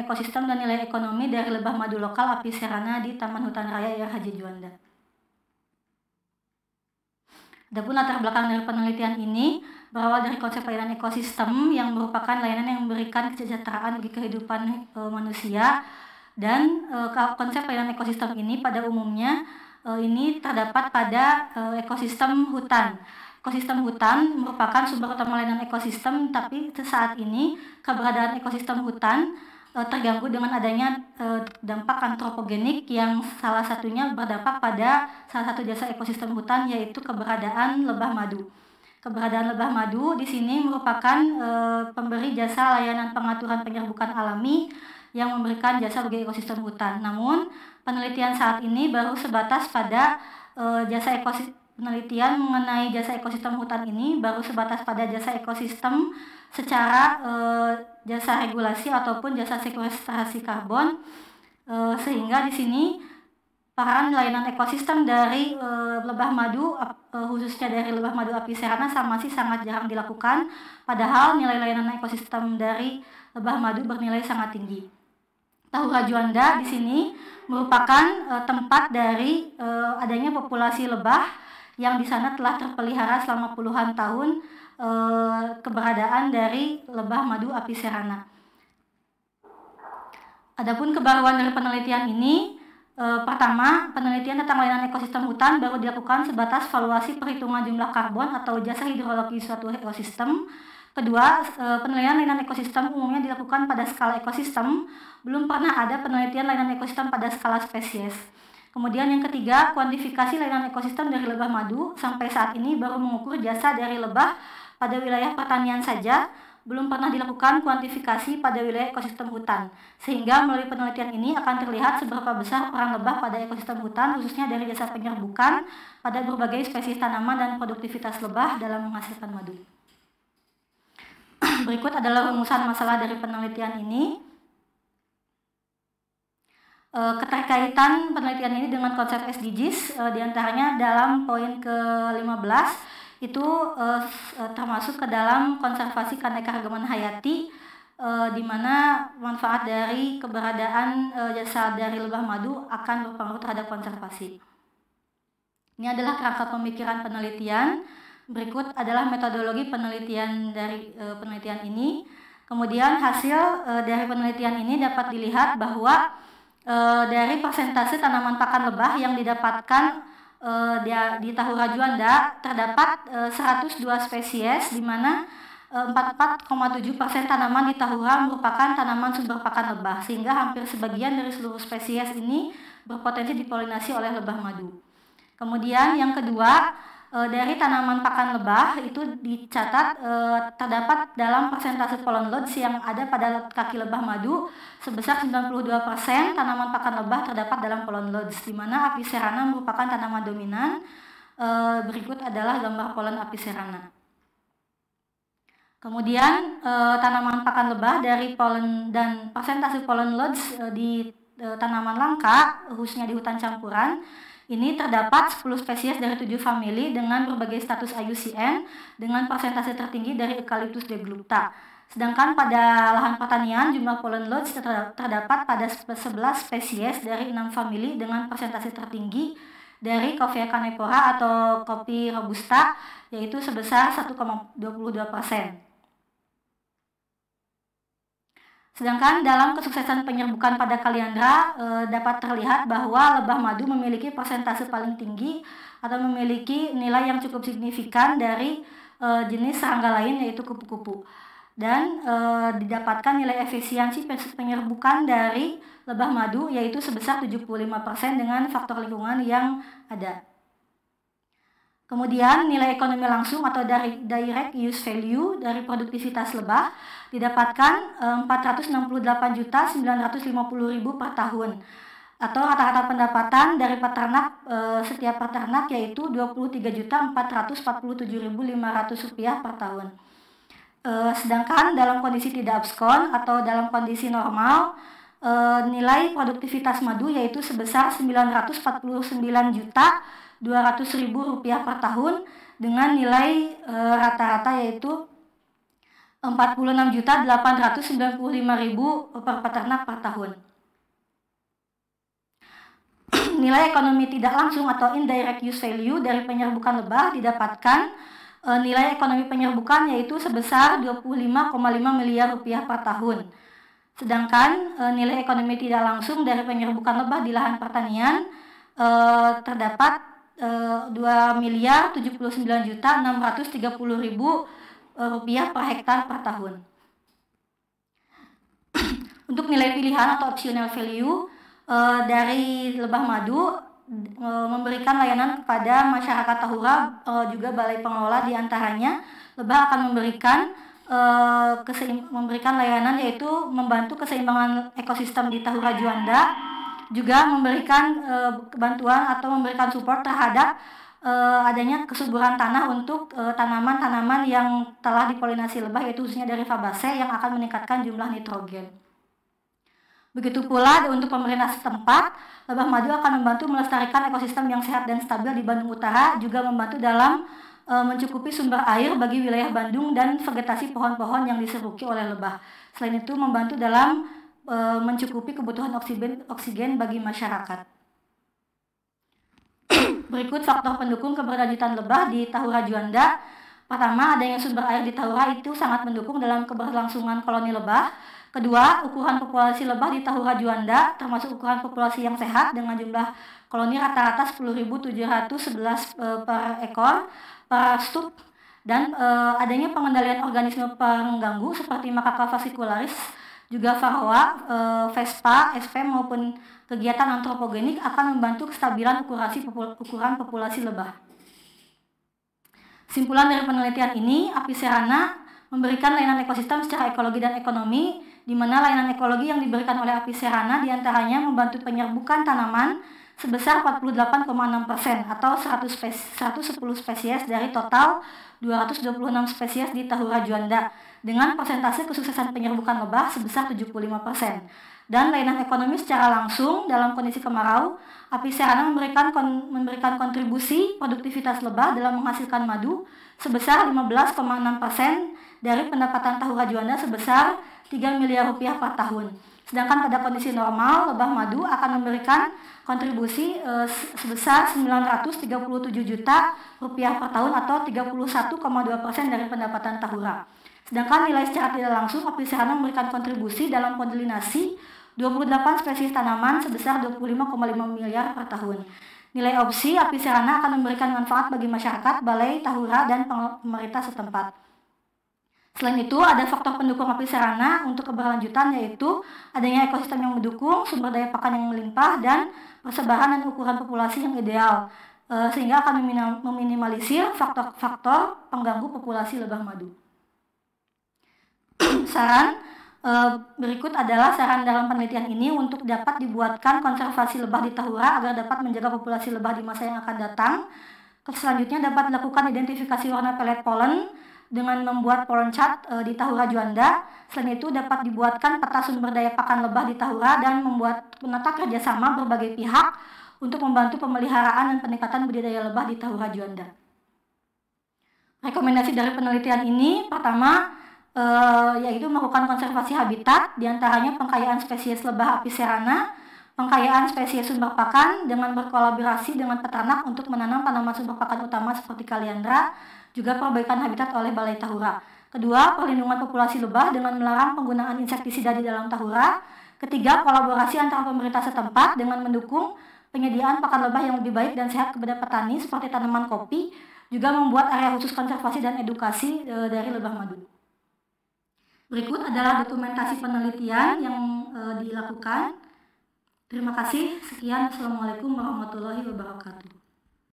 ekosistem dan nilai ekonomi dari lebah madu lokal api serana di Taman Hutan Raya Air Haji Juanda. Adapun latar belakang dari penelitian ini berawal dari konsep layanan ekosistem yang merupakan layanan yang memberikan kesejahteraan bagi kehidupan e, manusia dan e, konsep layanan ekosistem ini pada umumnya e, ini terdapat pada e, ekosistem hutan ekosistem hutan merupakan sumber utama layanan ekosistem, tapi saat ini keberadaan ekosistem hutan Eh, terganggu dengan adanya eh, dampak antropogenik yang salah satunya berdampak pada salah satu jasa ekosistem hutan yaitu keberadaan lebah madu. Keberadaan lebah madu di sini merupakan eh, pemberi jasa layanan pengaturan penyerbukan alami yang memberikan jasa bagi ekosistem hutan. Namun, penelitian saat ini baru sebatas pada jasa ekosistem penelitian mengenai jasa ekosistem hutan ini baru sebatas pada jasa ekosistem secara e, jasa regulasi ataupun jasa sekuestrasi karbon eh, sehingga di sini peran layanan ekosistem dari eh, lebah madu eh, khususnya dari lebah madu api serana sama sih sangat jarang dilakukan padahal nilai layanan ekosistem dari lebah madu bernilai sangat tinggi. Tahu Rajuanda di sini merupakan tempat dari adanya populasi lebah yang di sana telah terpelihara selama puluhan tahun e, keberadaan dari lebah madu api serana. Adapun kebaruan dari penelitian ini, e, pertama, penelitian tentang layanan ekosistem hutan baru dilakukan sebatas valuasi perhitungan jumlah karbon atau jasa hidrologi suatu ekosistem. Kedua, eh, penelitian layanan ekosistem umumnya dilakukan pada skala ekosistem, belum pernah ada penelitian layanan ekosistem pada skala spesies. Kemudian yang ketiga, kuantifikasi layanan ekosistem dari lebah madu sampai saat ini baru mengukur jasa dari lebah pada wilayah pertanian saja belum pernah dilakukan kuantifikasi pada wilayah ekosistem hutan, sehingga melalui penelitian ini akan terlihat seberapa besar orang lebah pada ekosistem hutan, khususnya dari jasa penyerbukan pada berbagai spesies tanaman dan produktivitas lebah dalam menghasilkan madu. Berikut adalah rumusan masalah dari penelitian ini. E, keterkaitan penelitian ini dengan konsep SDGs, e, diantaranya dalam poin ke-15, itu uh, termasuk ke dalam konservasi keanekaragaman hayati uh, di mana manfaat dari keberadaan uh, jasa dari lebah madu akan berpengaruh terhadap konservasi. Ini adalah kerangka pemikiran penelitian. Berikut adalah metodologi penelitian dari uh, penelitian ini. Kemudian hasil uh, dari penelitian ini dapat dilihat bahwa uh, dari persentase tanaman pakan lebah yang didapatkan uh, di, di Tahurajuanda terdapat uh, eh, 102 spesies di mana 44,7% eh, tanaman di Tahura merupakan tanaman sumber pakan lebah, sehingga hampir sebagian dari seluruh spesies ini berpotensi dipolinasi oleh lebah madu. Kemudian yang kedua, e, dari tanaman pakan lebah itu dicatat e, terdapat dalam persentase pollen loads yang ada pada kaki lebah madu sebesar 92%, tanaman pakan lebah terdapat dalam pollen loads di mana api serana merupakan tanaman dominan. E, berikut adalah gambar pollen serana. Kemudian e, tanaman pakan lebah dari pollen dan persentase pollen loads e, di e, tanaman langka khususnya di hutan campuran ini terdapat 10 spesies dari 7 famili dengan berbagai status IUCN dengan persentase tertinggi dari Eucalyptus deglupta. Sedangkan pada lahan pertanian jumlah pollen loads terdapat pada 11 spesies dari 6 famili dengan persentase tertinggi dari Coffea canepora atau kopi robusta yaitu sebesar 1,22 persen. Sedangkan dalam kesuksesan penyerbukan pada Kaliandra e, dapat terlihat bahwa lebah madu memiliki persentase paling tinggi atau memiliki nilai yang cukup signifikan dari e, jenis serangga lain yaitu kupu-kupu. Dan e, didapatkan nilai efisiensi penyerbukan dari lebah madu yaitu sebesar 75% dengan faktor lingkungan yang ada. Kemudian nilai ekonomi langsung atau dari direct use value dari produktivitas lebah didapatkan 468.950.000 eh, per tahun atau rata-rata pendapatan dari peternak eh, setiap peternak yaitu 23.447.500 rupiah per tahun. Eh, sedangkan dalam kondisi tidak abskon atau dalam kondisi normal nilai produktivitas madu yaitu sebesar 949 juta 200.000 rupiah per tahun dengan nilai eh, rata-rata e, yaitu 46.895.000 per peternak per tahun. nilai ekonomi tidak langsung atau indirect use value dari penyerbukan lebah didapatkan e, nilai ekonomi penyerbukan yaitu sebesar 25,5 miliar rupiah per tahun. Sedangkan e, nilai ekonomi tidak langsung dari penyerbukan lebah di lahan pertanian e, terdapat 2 eh, miliar 79 juta 630 ribu eh, rupiah per hektar per tahun. Untuk nilai pilihan atau optional value eh, dari lebah madu memberikan layanan kepada masyarakat Tahura juga balai pengelola diantaranya lebah akan memberikan memberikan layanan yaitu membantu keseimbangan ekosistem di Tahura Juanda juga memberikan uh, bantuan atau memberikan support terhadap uh, adanya kesuburan tanah untuk eh, tanaman-tanaman uh, yang telah dipolinasi lebah yaitu khususnya dari fabase yang akan meningkatkan jumlah nitrogen. Begitu pula untuk pemerintah setempat, lebah madu akan membantu melestarikan ekosistem yang sehat dan stabil di Bandung Utara, juga membantu dalam e, mencukupi sumber air bagi wilayah Bandung dan vegetasi pohon-pohon yang diseruki oleh lebah. Selain itu membantu dalam Eh, mencukupi kebutuhan oksigen, oksigen bagi masyarakat. Berikut faktor pendukung keberlanjutan lebah di Tahura Juanda. Pertama, adanya sumber air di Tahura itu sangat mendukung dalam keberlangsungan koloni lebah. Kedua, ukuran populasi lebah di Tahura Juanda termasuk ukuran populasi yang sehat dengan jumlah koloni rata-rata 10.711 eh, per ekor per stup dan e, adanya pengendalian organisme pengganggu seperti makaka vasikularis juga e, Vespa, sp maupun kegiatan antropogenik akan membantu kestabilan ukurasi ukuran populasi lebah. Simpulan dari penelitian ini, api serana memberikan layanan ekosistem secara ekologi dan ekonomi, di mana layanan ekologi yang diberikan oleh api serana diantaranya membantu penyerbukan tanaman sebesar 48,6% atau 100 spes 110 spesies dari total 226 spesies di Tahura Juanda dengan persentase kesuksesan penyerbukan lebah sebesar 75%. Dan layanan ekonomi secara langsung dalam kondisi kemarau, api serana memberikan kon memberikan kontribusi produktivitas lebah dalam menghasilkan madu sebesar 15,6% dari pendapatan tahu rajuanda sebesar 3 miliar rupiah per tahun. Sedangkan pada kondisi normal, lebah madu akan memberikan kontribusi e, sebesar 937 juta rupiah per tahun atau 31,2 persen dari pendapatan tahura. Sedangkan nilai secara tidak langsung, api serana memberikan kontribusi dalam koordinasi 28 spesies tanaman sebesar 25,5 miliar per tahun. Nilai opsi, api serana akan memberikan manfaat bagi masyarakat, balai, tahura, dan pemerintah setempat. Selain itu, ada faktor pendukung api serana untuk keberlanjutan yaitu adanya ekosistem yang mendukung, sumber daya pakan yang melimpah, dan persebaran dan ukuran populasi yang ideal, eh, sehingga akan meminimalisir faktor-faktor pengganggu populasi lebah madu saran eh, berikut adalah saran dalam penelitian ini untuk dapat dibuatkan konservasi lebah di Tahura agar dapat menjaga populasi lebah di masa yang akan datang. Selanjutnya dapat dilakukan identifikasi warna pelet polen dengan membuat polen cat e, eh, di Tahura Juanda. Selain itu dapat dibuatkan peta sumber daya pakan lebah di Tahura dan membuat menata kerjasama berbagai pihak untuk membantu pemeliharaan dan peningkatan budidaya lebah di Tahura Juanda. Rekomendasi dari penelitian ini pertama uh, yaitu melakukan konservasi habitat, diantaranya pengkayaan spesies lebah api serana, pengkayaan spesies sumber pakan dengan berkolaborasi dengan peternak untuk menanam tanaman sumber pakan utama seperti kaliandra, juga perbaikan habitat oleh Balai Tahura. Kedua, perlindungan populasi lebah dengan melarang penggunaan insektisida di dalam tahura. Ketiga, kolaborasi antara pemerintah setempat dengan mendukung penyediaan pakan lebah yang lebih baik dan sehat kepada petani seperti tanaman kopi, juga membuat area khusus konservasi dan edukasi e, dari lebah madu. Berikut adalah dokumentasi penelitian yang e, dilakukan. Terima kasih. Sekian. Assalamualaikum warahmatullahi wabarakatuh.